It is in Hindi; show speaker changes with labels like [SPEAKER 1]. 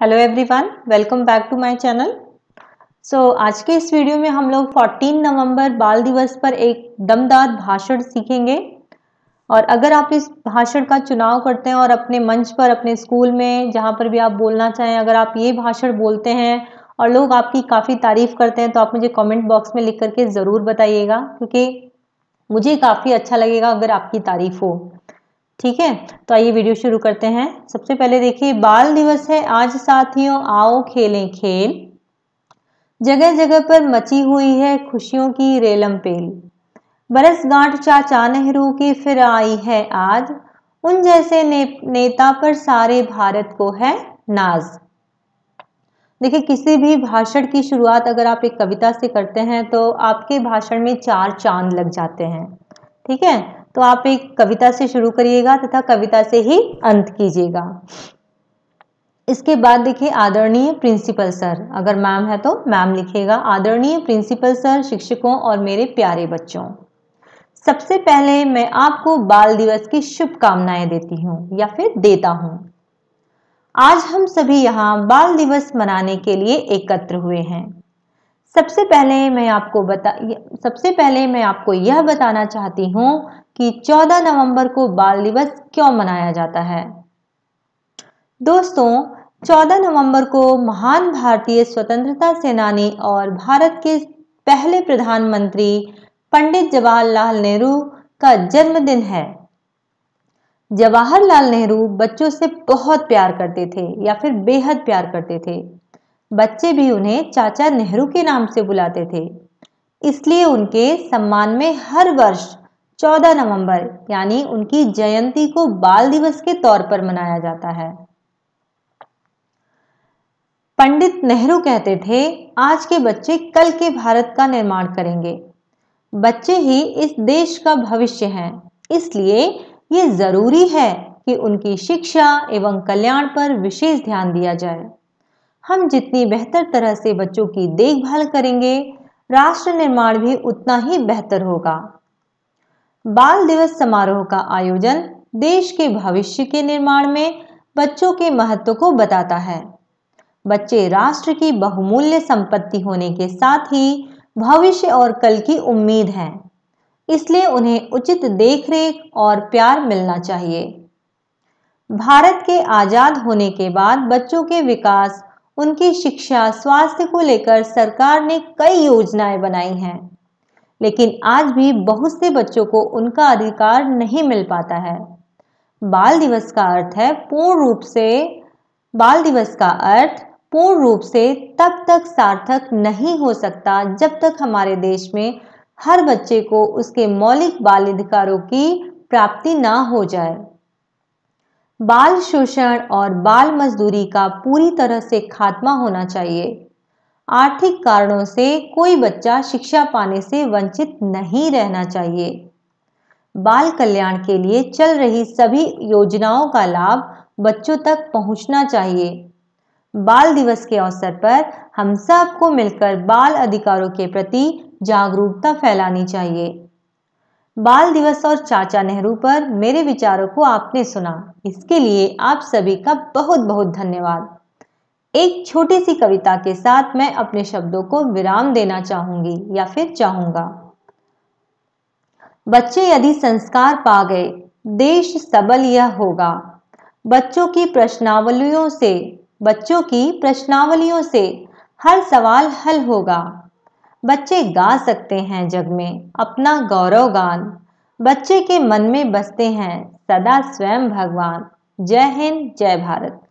[SPEAKER 1] hello everyone welcome back to my channel so आज के इस वीडियो में हम लोग 14 नवंबर बाल दिवस पर एक दमदार भाषण सीखेंगे और अगर आप इस भाषण का चुनाव करते हैं और अपने मंच पर अपने स्कूल में जहाँ पर भी आप बोलना चाहें अगर आप ये भाषण बोलते हैं और लोग आपकी काफ़ी तारीफ़ करते हैं तो आप मुझे कॉमेंट बॉक्स में लिख करके ज़रूर बताइएगा क्योंकि मुझे काफ़ी अच्छा लगेगा अगर आपकी तारीफ़ हो ठीक है तो आइए वीडियो शुरू करते हैं सबसे पहले देखिए बाल दिवस है आज साथियों आओ खेलें खेल जगह जगह पर मची हुई है खुशियों की रेलम पेल बरस गांठ चाचा नेहरू की फिर आई है आज उन जैसे ने, नेता पर सारे भारत को है नाज देखिए किसी भी भाषण की शुरुआत अगर आप एक कविता से करते हैं तो आपके भाषण में चार चांद लग जाते हैं ठीक है तो आप एक कविता से शुरू करिएगा तथा कविता से ही अंत कीजिएगा इसके बाद देखिए आदरणीय प्रिंसिपल सर अगर मैम है तो मैम लिखेगा आदरणीय प्रिंसिपल सर शिक्षकों और मेरे प्यारे बच्चों सबसे पहले मैं आपको बाल दिवस की शुभकामनाएं देती हूँ या फिर देता हूँ आज हम सभी यहाँ बाल दिवस मनाने के लिए एकत्र हुए हैं सबसे पहले मैं आपको बता सबसे पहले मैं आपको यह बताना चाहती हूँ कि 14 नवंबर को बाल दिवस क्यों मनाया जाता है दोस्तों 14 नवंबर को महान भारतीय स्वतंत्रता सेनानी और भारत के पहले प्रधानमंत्री पंडित जवाहरलाल नेहरू का जन्मदिन है जवाहरलाल नेहरू बच्चों से बहुत प्यार करते थे या फिर बेहद प्यार करते थे बच्चे भी उन्हें चाचा नेहरू के नाम से बुलाते थे इसलिए उनके सम्मान में हर वर्ष 14 नवंबर यानी उनकी जयंती को बाल दिवस के तौर पर मनाया जाता है पंडित नेहरू कहते थे आज के बच्चे कल के भारत का निर्माण करेंगे बच्चे ही इस देश का भविष्य हैं इसलिए ये जरूरी है कि उनकी शिक्षा एवं कल्याण पर विशेष ध्यान दिया जाए हम जितनी बेहतर तरह से बच्चों की देखभाल करेंगे राष्ट्र निर्माण भी उतना ही बेहतर होगा बाल दिवस समारोह का आयोजन देश के भविष्य के निर्माण में बच्चों के महत्व को बताता है बच्चे राष्ट्र की बहुमूल्य संपत्ति होने के साथ ही भविष्य और कल की उम्मीद हैं इसलिए उन्हें उचित देखरेख और प्यार मिलना चाहिए भारत के आज़ाद होने के बाद बच्चों के विकास उनकी शिक्षा स्वास्थ्य को लेकर सरकार ने कई योजनाएं बनाई हैं लेकिन आज भी बहुत से बच्चों को उनका अधिकार नहीं मिल पाता है बाल दिवस का अर्थ है पूर्ण रूप से बाल दिवस का अर्थ पूर्ण रूप से तब तक सार्थक नहीं हो सकता जब तक हमारे देश में हर बच्चे को उसके मौलिक बाल अधिकारों की प्राप्ति ना हो जाए बाल शोषण और बाल मजदूरी का पूरी तरह से खात्मा होना चाहिए आर्थिक कारणों से कोई बच्चा शिक्षा पाने से वंचित नहीं रहना चाहिए बाल कल्याण के लिए चल रही सभी योजनाओं का लाभ बच्चों तक पहुंचना चाहिए बाल दिवस के अवसर पर हम सबको मिलकर बाल अधिकारों के प्रति जागरूकता फैलानी चाहिए बाल दिवस और चाचा नेहरू पर मेरे विचारों को आपने सुना इसके लिए आप सभी का बहुत बहुत धन्यवाद एक छोटी सी कविता के साथ मैं अपने शब्दों को विराम देना चाहूंगी या फिर चाहूंगा बच्चे यदि संस्कार पा गए देश सबल यह होगा बच्चों की प्रश्नावलियों से बच्चों की प्रश्नावलियों से हर सवाल हल होगा बच्चे गा सकते हैं जग में अपना गौरव गान बच्चे के मन में बसते हैं सदा स्वयं भगवान जय हिंद जय भारत